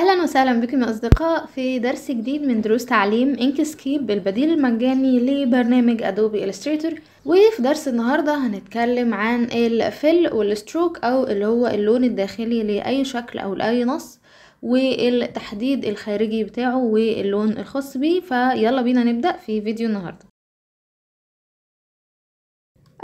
أهلا وسهلا بكم يا أصدقاء في درس جديد من دروس تعليم إنكسكيب البديل المجاني لبرنامج أدوبي إلستريتور وفي درس النهاردة هنتكلم عن الفل والستروك أو اللي هو اللون الداخلي لأي شكل أو لأي نص والتحديد الخارجي بتاعه واللون الخاص بيه فيلا بينا نبدأ في فيديو النهاردة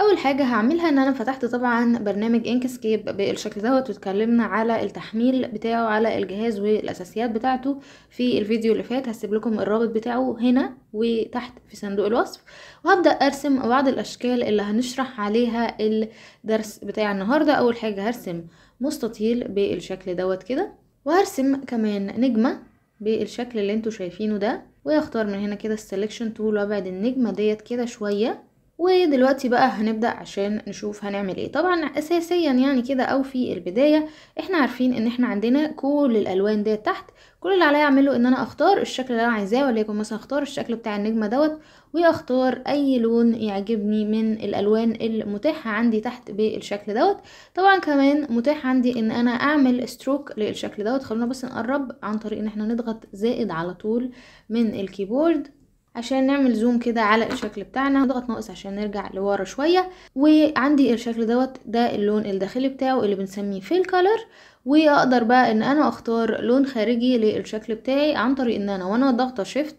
اول حاجه هعملها ان انا فتحت طبعا برنامج انكسكيب بالشكل دوت واتكلمنا على التحميل بتاعه على الجهاز والاساسيات بتاعته في الفيديو اللي فات هسيب لكم الرابط بتاعه هنا وتحت في صندوق الوصف وهبدا ارسم بعض الاشكال اللي هنشرح عليها الدرس بتاع النهارده اول حاجه هرسم مستطيل بالشكل دوت كده وهرسم كمان نجمه بالشكل اللي انتوا شايفينه ده وهختار من هنا كده السلكشن تول وابعد النجمه ديت كده شويه ودلوقتي بقى هنبدأ عشان نشوف هنعمل ايه طبعا اساسيا يعني كده او في البداية احنا عارفين ان احنا عندنا كل الالوان ديت تحت كل اللي عليا اعمله ان انا اختار الشكل اللي انا عايزاه وليكن مثلا اختار الشكل بتاع النجمة دوت واختار اي لون يعجبني من الالوان المتاحة عندي تحت بالشكل دوت طبعا كمان متاح عندي ان انا اعمل ستروك للشكل دوت خلونا بس نقرب عن طريق ان احنا نضغط زائد على طول من الكيبورد عشان نعمل زوم كده على الشكل بتاعنا هضغط ناقص عشان نرجع لورا شويه وعندي الشكل دوت ده اللون الداخلي بتاعه اللي بنسميه فيل كولر واقدر بقى ان انا اختار لون خارجي للشكل بتاعي عن طريق ان انا وانا ضاغطه شيفت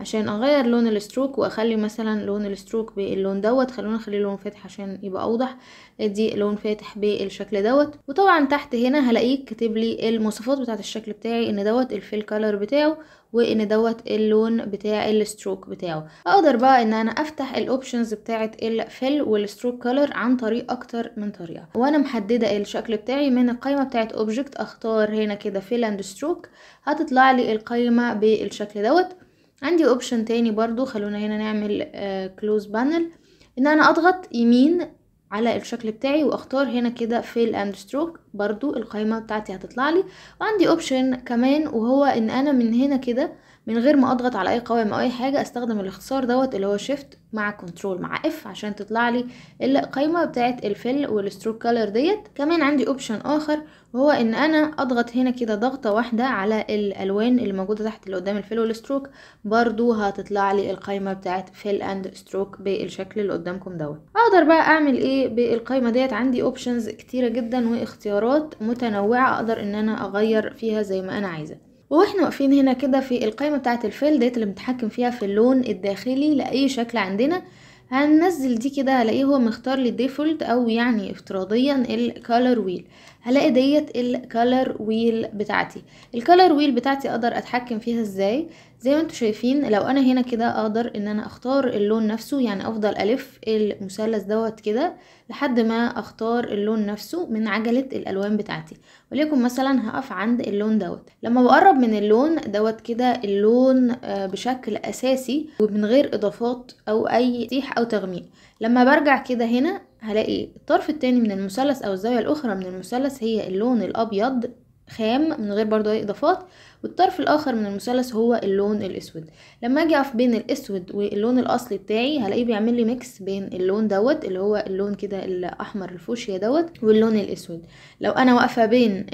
عشان اغير لون الستروك واخلي مثلا لون الستروك باللون دوت خلونا نخلي لون فاتح عشان يبقى اوضح ادي لون فاتح بالشكل دوت وطبعا تحت هنا هلاقيك كاتب لي المواصفات بتاعه الشكل بتاعي ان دوت الفيل كلر بتاعه وان دوت اللون بتاع الستروك بتاعه اقدر بقى ان انا افتح الاوبشنز بتاعه الفيل والستروك كلر عن طريق اكتر من طريقه وانا محدده الشكل بتاعي من القائمه بتاعه اوبجكت اختار هنا كده فيل اند ستروك هتطلع لي القائمه بالشكل دوت عندي اوبشن تاني برضو خلونا هنا نعمل كلوز آه، بانل ان انا اضغط يمين على الشكل بتاعي واختار هنا كده فيل اند ستروك برضو القائمة بتاعتي هتطلع لي وعندي اوبشن كمان وهو ان انا من هنا كده من غير ما اضغط على اي قوام او اي حاجه استخدم الاختصار دوت اللي هو شيفت مع كنترول مع اف عشان تطلع لي القايمه بتاعه الفل والستروك كولر ديت كمان عندي اوبشن اخر وهو ان انا اضغط هنا كده ضغطه واحده على الالوان اللي موجوده تحت اللي قدام الفل والستروك برضو هتطلع لي القايمه بتاعه فل اند ستروك بالشكل اللي قدامكم دوت اقدر بقى اعمل ايه بالقايمه ديت عندي اوبشنز كتيره جدا واختيارات متنوعه اقدر ان انا اغير فيها زي ما انا عايزه واحنا واقفين هنا كده في القائمة بتاعة الفيل ديت اللي بنتحكم فيها في اللون الداخلي لأي شكل عندنا هننزل دي كده هلاقيه هو مختار لي ديفولت او يعني افتراضيا الكالر ويل هلاقي ديت الكالر ويل بتاعتي الكالر ويل بتاعتي اقدر اتحكم فيها ازاي زي ما انتم شايفين لو انا هنا كده اقدر ان انا اختار اللون نفسه يعني افضل الف المثلث دوت كده لحد ما اختار اللون نفسه من عجلة الالوان بتاعتي وليكن مثلا هقف عند اللون دوت لما بقرب من اللون دوت كده اللون آه، بشكل اساسي ومن غير اضافات او اي تيح او تغميق لما برجع كده هنا هلاقي الطرف التاني من المثلث او الزاوية الاخرى من المثلث هي اللون الابيض خام من غير برضو اي اضافات والطرف الاخر من المثلث هو اللون الاسود لما اجي اقف بين الاسود واللون الاصلي بتاعي هلاقيه بيعمل لي ميكس بين اللون دوت اللي هو اللون كده الاحمر الفوشيا دوت واللون الاسود لو انا واقفه بين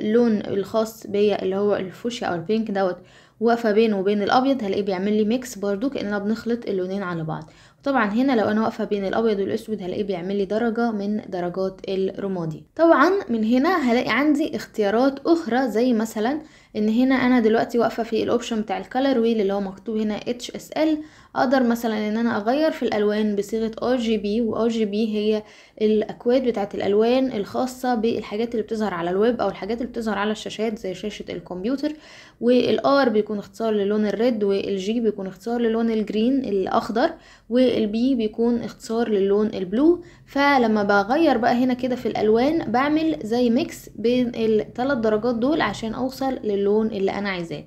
اللون الخاص بيا اللي هو الفوشيا او البينك دوت واقفه بينه وبين الابيض هلاقيه بيعمل لي ميكس برضو كاننا بنخلط اللونين على بعض طبعا هنا لو انا واقفه بين الابيض والاسود هلاقيه بيعمل لي درجه من درجات الرمادي طبعا من هنا هلاقي عندي اختيارات اخرى زي مثلا ان هنا انا دلوقتي واقفه في الاوبشن بتاع الكالر ويل اللي هو مكتوب هنا اتش اس ال اقدر مثلا ان انا اغير في الالوان بصيغه ار جي بي وار جي بي هي الاكواد بتاعه الالوان الخاصه بالحاجات اللي بتظهر على الويب او الحاجات اللي بتظهر على الشاشات زي شاشه الكمبيوتر والار بيكون اختصار للون الريد والجي بيكون اختصار للون الجرين الاخضر والبي بيكون اختصار للون البلو فلما بغير بقى هنا كده في الالوان بعمل زي ميكس بين الثلاث درجات دول عشان اوصل لل اللون اللي انا عايزاه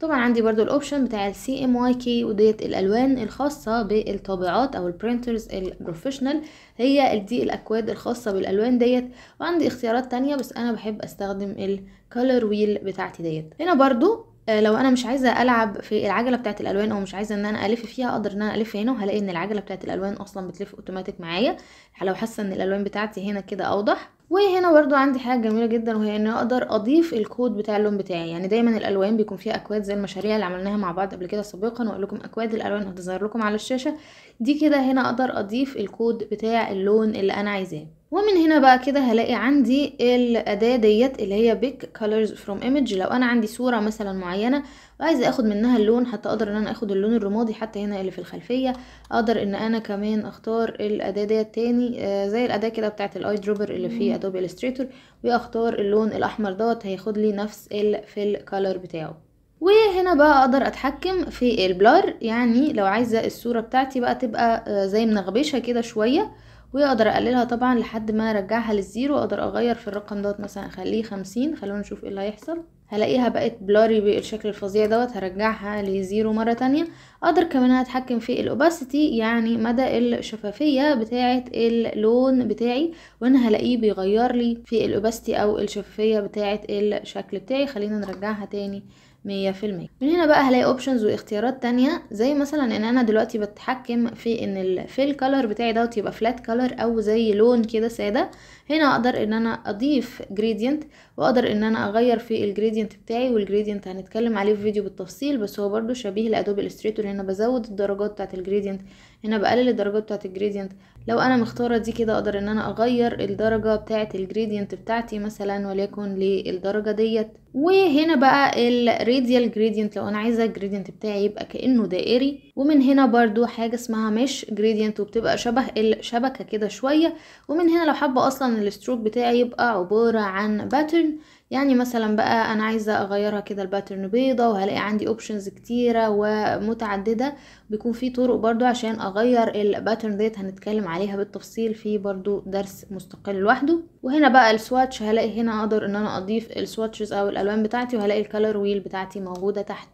طبعا عندي برضو الاوبشن بتاع السي ام واي كي وديت الالوان الخاصه بالطابعات او البرينترز البروفيشنال هي دي الاكواد الخاصه بالالوان ديت وعندي اختيارات تانية بس انا بحب استخدم الكالر ويل بتاعتي ديت هنا برضو آه، لو انا مش عايزه العب في العجله بتاعت الالوان او مش عايزه ان انا الف فيها اقدر ان انا الف هنا وهلاقي ان العجله بتاعت الالوان اصلا بتلف اوتوماتيك معايا لو حاسه ان الالوان بتاعتي هنا كده اوضح وهنا برضو عندي حاجة جميلة جدا وهي ان اقدر اضيف الكود بتاع اللون بتاعي يعني دايما الالوان بيكون فيها اكواد زي المشاريع اللي عملناها مع بعض قبل كده سابقا واقول لكم اكواد الالوان هتظهر لكم على الشاشة دي كده هنا اقدر اضيف الكود بتاع اللون اللي انا عايزاه ومن هنا بقى كده هلاقي عندي الأداة ديت اللي هي بيك كولرز فروم ايمج لو أنا عندي صورة مثلا معينة وعايزة أخد منها اللون حتى أقدر إن أنا أخد اللون الرمادي حتى هنا اللي في الخلفية أقدر إن أنا كمان أختار الأداة ديت تاني آه زي الأداة كده بتاعة الأي دروبر اللي في ادوبي إلستريتور وأختار اللون الأحمر دوت هياخد لي نفس ال في بتاعه وهنا بقى اقدر اتحكم في البلار يعني لو عايزه الصوره بتاعتي بقى تبقى آه، زي منغبشه كده شويه واقدر اقللها طبعا لحد ما ارجعها للزيرو اقدر اغير في الرقم دوت مثلا اخليه خمسين خلونا نشوف ايه اللي هيحصل هلاقيها بقت بلاري بالشكل الفظيع دوت هرجعها لزيرو مرة تانية اقدر كمان اتحكم في الاوباسيتي يعني مدى الشفافية بتاعة اللون بتاعي وانا هلاقيه بيغير لي في الاوباسيتي او الشفافية بتاعة الشكل بتاعي خلينا نرجعها تاني مية في المية من هنا بقى هلاقي اوبشنز واختيارات تانية زي مثلا ان انا دلوقتي بتحكم في ان الفيل في بتاعي دوت يبقى فلات كولر او زي لون كده سادة هنا اقدر ان انا اضيف جريدينت واقدر ان انا اغير في الجريدينت الجريدينت بتاعي والجريدينت هنتكلم عليه في فيديو بالتفصيل بس هو برضو شبيه لادوب الستريتور هنا بزود الدرجات بتاعه الجريدينت هنا بقلل الدرجات بتاعه الجريدينت لو انا مختاره دي كده اقدر ان انا اغير الدرجه بتاعه الجريدينت بتاعتي مثلا وليكن للدرجه ديت وهنا بقى الراديال جريدينت لو انا عايزه الجريدينت بتاعي يبقى كانه دائري ومن هنا برضو حاجه اسمها مش جريدينت وبتبقى شبه الشبكه كده شويه ومن هنا لو حابه اصلا الستروك بتاعي يبقى عباره عن باترن يعني مثلا بقى انا عايزه اغيرها كده الباترن بيضه وهلاقي عندي اوبشنز كتيره ومتعدده بيكون في طرق برضو عشان اغير الباترن ديت هنتكلم عليها بالتفصيل في برضو درس مستقل لوحده وهنا بقى السواتش هلاقي هنا اقدر ان انا اضيف السواتشز او الالوان بتاعتي وهلاقي الكالر ويل بتاعتي موجوده تحت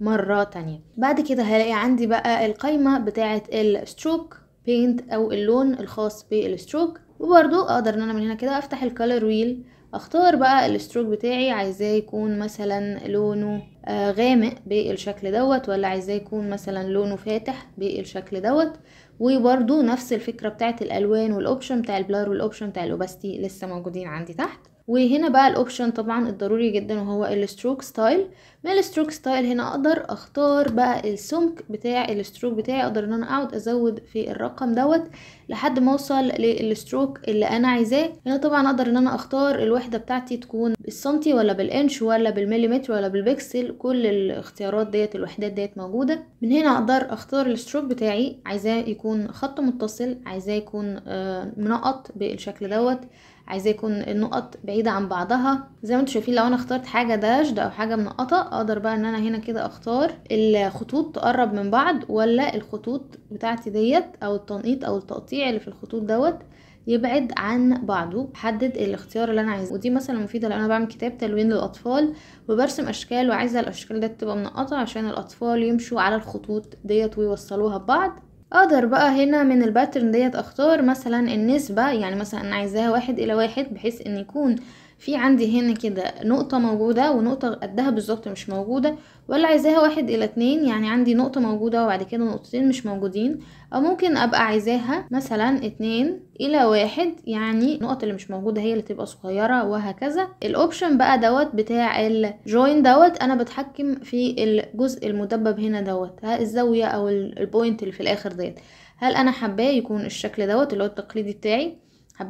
مره تانية بعد كده هلاقي عندي بقى القايمه بتاعه الستروك بينت او اللون الخاص بالستروك وبرضو اقدر ان انا من هنا كده افتح الكالر ويل اختار بقى الستروك بتاعي عايزاه يكون مثلا لونه آه، غامق بالشكل دوت ولا عايزاه يكون مثلا لونه فاتح بالشكل دوت وبرده نفس الفكرة بتاعت الالوان والاوبشن بتاع البلار والاوبشن بتاع الاوباستي لسه موجودين عندي تحت وهنا بقى الاوبشن طبعا الضروري جدا وهو الستروك ستايل من الستروك ستايل هنا اقدر اختار بقى السمك بتاع الستروك بتاعي اقدر ان انا اقعد ازود في الرقم دوت لحد ما اوصل للستروك اللي انا عايزاه هنا طبعا اقدر ان انا اختار الوحده بتاعتي تكون بالسنتي ولا بالانش ولا بالمليمتر ولا بالبكسل كل الاختيارات ديت الوحدات ديت موجوده من هنا اقدر اختار الستروك بتاعي عايزاه يكون خط متصل عايزاه يكون آه، منقط بالشكل دوت عايزة يكون النقط بعيده عن بعضها زي ما انتم شايفين لو انا اخترت حاجه داشد او حاجه منقطه اقدر بقى ان انا هنا كده اختار الخطوط تقرب من بعض ولا الخطوط بتاعتي ديت او التنقيط او التقطيع اللي في الخطوط دوت يبعد عن بعضه حدد الاختيار اللي انا عايزاه ودي مثلا مفيده لو انا بعمل كتاب تلوين للاطفال وبرسم اشكال وعايزه الاشكال ديت تبقى منقطه عشان الاطفال يمشوا على الخطوط ديت ويوصلوها ببعض اقدر بقى هنا من الباترن ديت اختار مثلا النسبة يعني مثلا انا عايزاها واحد الى واحد بحيث ان يكون في عندي هنا كده نقطة موجودة ونقطة قدها بالظبط مش موجودة ولا عايزاها واحد الى اتنين يعني عندي نقطة موجودة وبعد كده نقطتين مش موجودين او ممكن ابقى عايزاها مثلا اتنين الى واحد يعني النقط اللي مش موجودة هي اللي تبقى صغيرة وهكذا الاوبشن بقى دوت بتاع الجوين دوت انا بتحكم في الجزء المدبب هنا دوت ها الزاوية او البوينت اللي في الاخر ديت هل انا حباه يكون الشكل دوت اللي هو التقليدي بتاعي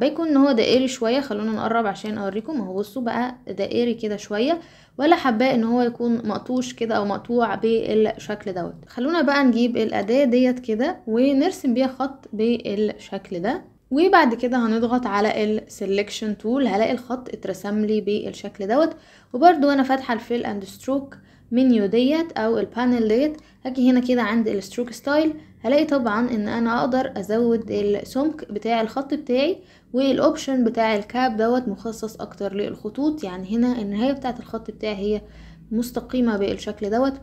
يكون ان هو دائري شويه خلونا نقرب عشان اوريكم اهو بصوا بقى دائري كده شويه ولا حباه ان هو يكون مقطوش كده او مقطوع بالشكل دوت خلونا بقى نجيب الاداه ديت كده ونرسم بيها خط بالشكل ده وبعد كده هنضغط على السلكشن تول هلاقي الخط اترسم لي بالشكل دوت وبرده وانا فاتحه الفيل اند ستروك منيو ديت او البانل ديت هاجي هنا كده عند الستروك ستايل هلاقي طبعا ان انا اقدر ازود السمك بتاع الخط بتاعي والاوبشن بتاع الكاب دوت مخصص اكتر للخطوط يعني هنا النهايه بتاعه الخط بتاعي هي مستقيمه بالشكل دوت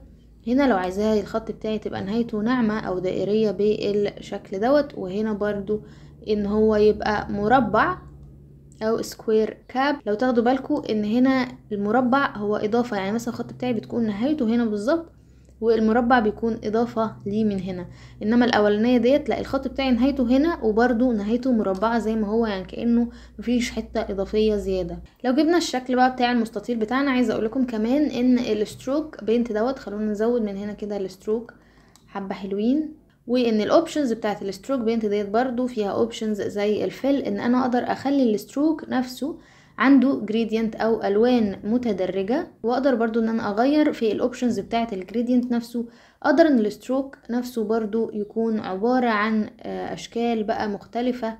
هنا لو عايزاها الخط بتاعي تبقى نهايته ناعمه او دائريه بالشكل دوت وهنا برضو ان هو يبقى مربع او سكوير كاب لو تاخدوا بالكم ان هنا المربع هو اضافه يعني مثلا الخط بتاعي بتكون نهايته هنا بالظبط والمربع بيكون اضافه ليه من هنا انما الاولانيه ديت لا الخط بتاعي نهايته هنا وبرده نهايته مربعه زي ما هو يعني كانه مفيش حته اضافيه زياده لو جبنا الشكل بقى بتاع المستطيل بتاعنا عايزه اقول لكم كمان ان الستروك بينت دوت خلونا نزود من هنا كده الستروك حبه حلوين وان الاوبشنز بتاعت الستروك بينت ديت برضو فيها اوبشنز زي الفيل ان انا اقدر اخلي الستروك نفسه عنده جريدينت او الوان متدرجه واقدر برضو ان انا اغير في الاوبشنز بتاعه الجريدينت نفسه اقدر ان الستروك نفسه برضو يكون عباره عن آه، اشكال بقى مختلفه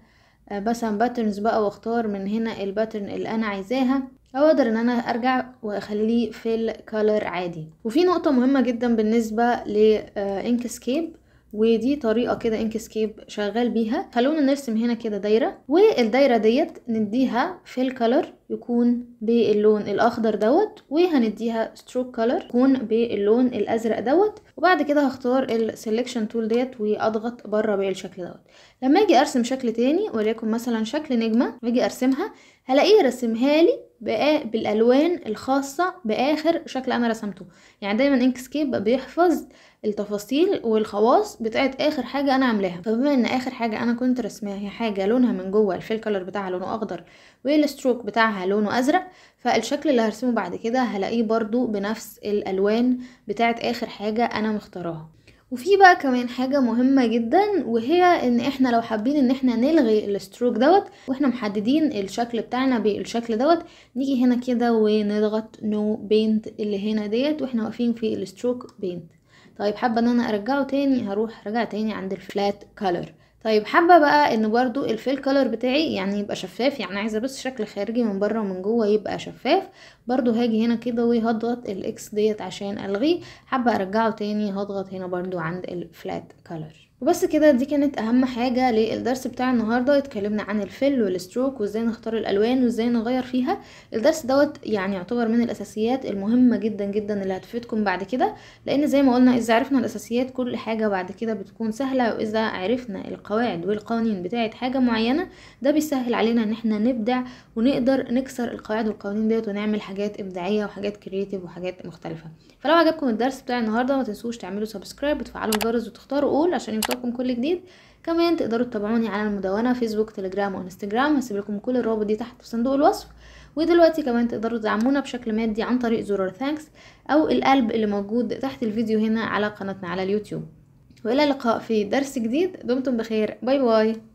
آه، مثلا باترنز بقى واختار من هنا الباترن اللي انا عايزاها او اقدر ان انا ارجع واخليه في الكالر عادي وفي نقطه مهمه جدا بالنسبه لانكسكيب آه، ودي طريقه كده انكسكيب شغال بيها خلونا نرسم هنا كده دايره والدايره ديت نديها في الكالر يكون باللون الاخضر دوت وهنديها ستروك كالر يكون باللون الازرق دوت وبعد كده هختار السليكشن تول ديت واضغط بره بالشكل دوت لما اجي ارسم شكل تاني وليكن مثلا شكل نجمه واجي ارسمها هلاقيه رسمها لي بالالوان الخاصه باخر شكل انا رسمته يعني دايما انكسكيب بيحفظ التفاصيل والخواص بتاعه اخر حاجه انا عاملاها فبما ان اخر حاجه انا كنت رسمها هي حاجه لونها من جوه الفيل كلر بتاعها لونه اخضر والستروك بتاعها لونه ازرق فالشكل اللي هرسمه بعد كده هلاقيه برضو بنفس الالوان بتاعه اخر حاجه انا مختاراها وفي بقى كمان حاجة مهمة جدا وهي ان احنا لو حابين ان احنا نلغي الستروك دوت واحنا محددين الشكل بتاعنا بالشكل دوت نيجي هنا كده ونضغط نو بينت اللي هنا ديت واحنا واقفين في الستروك بينت طيب حابة ان انا ارجعه تاني هروح رجع تاني عند الفلات كولر طيب حابه بقى ان برضو الفيل كولر بتاعي يعني يبقى شفاف يعني عايزه بس شكل خارجي من بره ومن جوه يبقى شفاف برضو هاجي هنا كده وهضغط الاكس ديت عشان الغيه حابه ارجعه تاني هضغط هنا برضو عند الفلات كولر وبس كده دي كانت اهم حاجة للدرس بتاع النهاردة اتكلمنا عن الفل والستروك وازاي نختار الالوان وازاي نغير فيها الدرس دوت يعني يعتبر من الاساسيات المهمة جدا جدا اللي هتفيدكم بعد كده لان زي ما قلنا اذا عرفنا الاساسيات كل حاجة بعد كده بتكون سهلة واذا عرفنا القواعد والقوانين بتاعة حاجة معينة ده بيسهل علينا ان احنا نبدع ونقدر نكسر القواعد والقوانين ديت ونعمل حاجات ابداعية وحاجات كرياتيف وحاجات مختلفة فلو عجبكم الدرس بتاع النهاردة ما تنسوش تعملوا سبسكرايب وتفعلوا الجرس وتختاروا اول عشان لكم كل جديد كمان تقدروا تتابعوني على المدونة فيسبوك تليجرام وانستجرام هسيب لكم كل الروابط دي تحت في صندوق الوصف ودلوقتي كمان تقدروا تدعمونا بشكل مادي عن طريق زرار ثانكس او القلب اللي موجود تحت الفيديو هنا على قناتنا على اليوتيوب والى اللقاء في درس جديد دمتم بخير باي باي